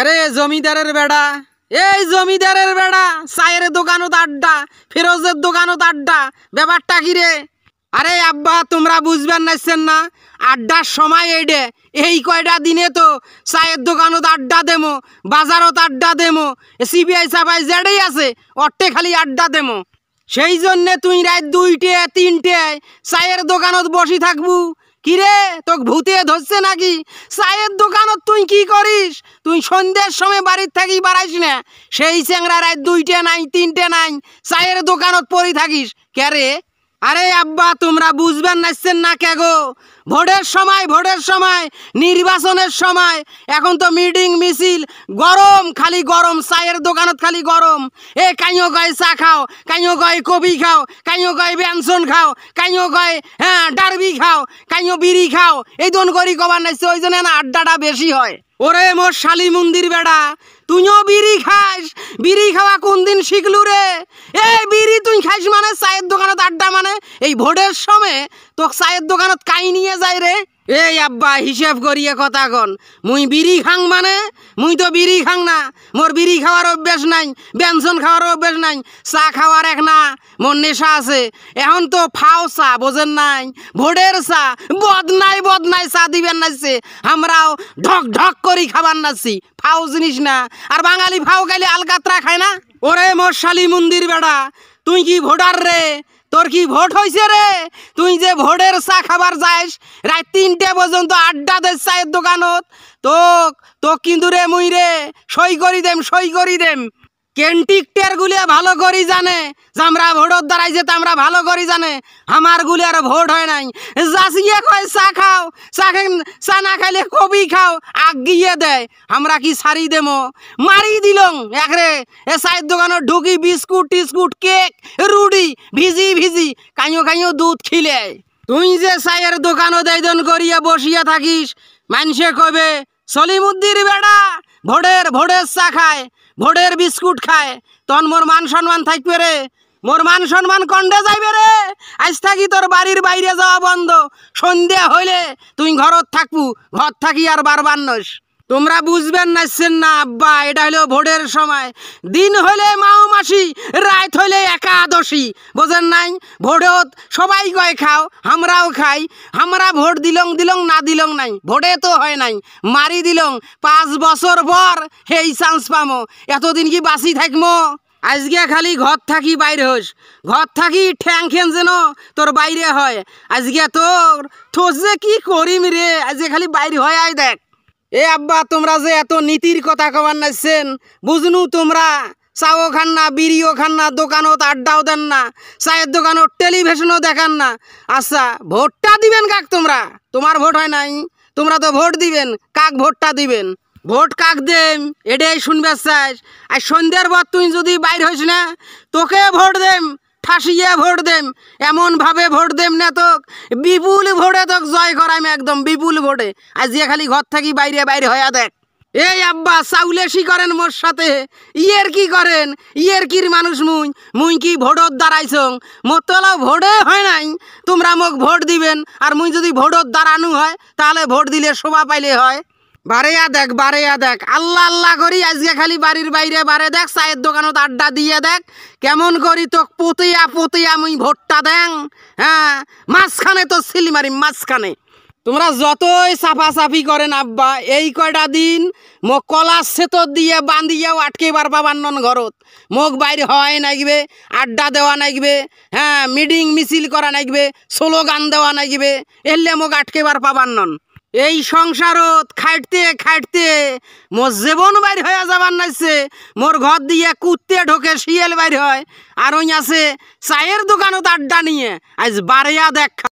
আরে জমিদারের বেড়া এই জমিদারের বেড়া চায়ের দোকানও আড্ডা ফিরোজের দোকানও আড্ডা ব্যাপারটা কি রে আরে আব্বা তোমরা বুঝবেন নাইছেন না আড্ডার সময় এইডে এই কয়টা দিনে তো চায়ের দোকানও আড্ডা দেমো বাজারও আড্ডা দেমো সিবিআই সাবাই জেডেই আছে অট্টে খালি আড্ডা দেমো সেই জন্যে তুই রায় দুইটে তিনটে চায়ের দোকানত বসি থাকবু কিরে তোক ভূতে ধরছে নাকি চায়ের দোকানত তুই কি করিস তুই সন্ধ্যের সময় বাড়ির থাকি বাড়াইস না সেই চ্যাংরা রায় দুইটে নাই তিনটে নাই চায়ের দোকানত পরি থাকিস কে রে আরে আব্বা তোমরা বুঝবেন নাচছেন না কে গো ভোটের সময় ভোটের সময় নির্বাচনের সময় এখন তো মিটিং মিছিল গরম খালি গরম চায়ের দোকানত খালি গরম এ কাইও গয় চা খাও কাইও গয় কবি খাও কাইও গয় ব্যঞ্জন খাও কাইও গয় হ্যাঁ ডারবি খাও কাইও বিড়ি খাও এই দন করি কবার নাচছে ওই জন্য না আড্ডাটা বেশি হয় ওরে মোর শালি মন্দির বেড়া তুইও বিড়ি খাস বিড়ি খাওয়া কোন দিন শিখলু রে এ বিড়ি তুই খাইস মানে এই ভোটের সময় তো চায়ের দোকানত কাই নিয়ে যায় রে এই আব্বা হিসেব করিয়ে কথা কন মুই বিড়ি খাং মানে মুই তো বিড়ি খাং না মোর বিড়ি খাওয়ার অভ্যেস নাই ব্যঞ্জন খাওয়ার অভ্যেস নাই চা খাওয়ার এক না মোর নেশা আছে এখন তো ফাও চা বোঝেন নাই ভোটের চা বদ নাই বদ নাই চা দিবেন নাচছে আমরাও ঢক ঢক করি খাবার নাচছি ফাও জিনিস না আর বাঙালি ফাও খাইলে আলকাত্রা খায় না ওরে মোর শালি মন্দির বেড়া তুই কি ভোটার রে তোর কি ভোট হয়েছে রে তুই যে ভোটের চা খাবার যাইস রাত তিনটে পর্যন্ত আড্ডা দেশ চায়ের দোকানত তোক তোক কিন্তু রে মুই রে সই করি দেম সই করি দেম কেন্টিক টের গুলিয়া ভালো করি জানে আমরা ভোটর দ্বারাই যেতে আমরা ভালো করি জানে আমার গুলি আর ভোট হয় নাই গিয়ে কয় চা খাও চা চা না খাইলে কবি খাও আগ গিয়ে দেয় আমরা কি সারি দেমো মারি দিলং একরে এ সাইড দোকানে ঢুকি বিস্কুট টিস্কুট কেক রুডি ভিজি ভিজি কাইও কাইও দুধ খিলে তুই যে চায়ের দোকানও দেয়দন করিয়া বসিয়া থাকিস মানুষে কবে সলিমুদ্দির বেড়া ভোটের ভোটের চা খায় ভোটের বিস্কুট খায় তখন মোর মান সম্মান থাকবে রে মোর মান সম্মান কণ্ডে যাইবে রে আজ থাকি তোর বাড়ির বাইরে যাওয়া বন্ধ সন্ধ্যা হইলে তুই ঘরত থাকবু ঘর থাকি আর বারবার নস তোমরা বুঝবেন না না আব্বা এটা হলো ভোটের সময় দিন হলে মাও মাসি রাত হলে একাদশী বোঝেন নাই ভোটত সবাই কয় খাও আমরাও খাই আমরা ভোট দিলং দিলং না দিলং নাই ভোটে তো হয় নাই মারি দিলং পাঁচ বছর পর সেই চান্স পামো এতদিন কি বাসি থাকমো আজকে খালি ঘর থাকি বাইরে হোস ঘর থাকি ঠ্যাং খেন যেন তোর বাইরে হয় আজকে তোর থোস যে কি করিম রে আজকে খালি বাইরে হয় আয় দেখ এ আব্বা তোমরা যে এত নীতির কথা কবার নাইছেন বুঝনু তোমরা চাও খান না বিড়িও খান না দোকানত আড্ডাও দেন না চায়ের দোকানত টেলিভিশনও দেখান না আচ্ছা ভোটটা দিবেন কাক তোমরা তোমার ভোট হয় নাই তোমরা তো ভোট দিবেন কাক ভোটটা দিবেন ভোট কাক দেম এটাই শুনবে চাই আর সন্ধ্যার পর তুই যদি বাইর হইস না তোকে ভোট দেম ঠাসিয়ে ভোট দেম এমনভাবে ভোট দেম না তো বিপুল ভোটে তোক জয় করাইম একদম বিপুল ভোটে যে খালি ঘর থাকি বাইরে বাইরে হইয়া দেখ এই আব্বা চাউলেসি করেন মোর সাথে ইয়ের কি করেন ইয়ের কির মানুষ মুই মুই কি ভোটত দাঁড়াইছং মোর তোলা ভোটে হয় নাই তোমরা মোক ভোট দিবেন আর মুই যদি ভোটত দাঁড়ানো হয় তাহলে ভোট দিলে শোভা পাইলে হয় বারেয়া দেখ বারেয়া দেখ আল্লাহ আল্লাহ করি আজকে খালি বাড়ির বাইরে বারে দেখ চায়ের দোকানত আড্ডা দিয়ে দেখ কেমন করি তো পতিয়া পতিয়া মুই ভোটটা দেন হ্যাঁ মাঝখানে তো সিলি মারি মাঝখানে তোমরা যতই সাফাসাফি করেন আব্বা এই কয়টা দিন মোক কলার সেতর দিয়ে বান্ধিয়াও আটকে পারবা বান্নন ঘরত মোক বাইরে হওয়াই নাগবে আড্ডা দেওয়া নাগবে হ্যাঁ মিটিং মিছিল করা নাগবে গান দেওয়া নাগবে এলে মোক আটকে পারবা বান্নন এই সংসারত খাটতে খাটতে মোর জীবন বাইর হয়ে যাবার নাইছে মোর ঘর দিয়ে কুত্তে ঢোকে শিয়াল বাইর হয় আর ওই আছে চায়ের দোকানত আড্ডা নিয়ে আজ বারেয়া দেখা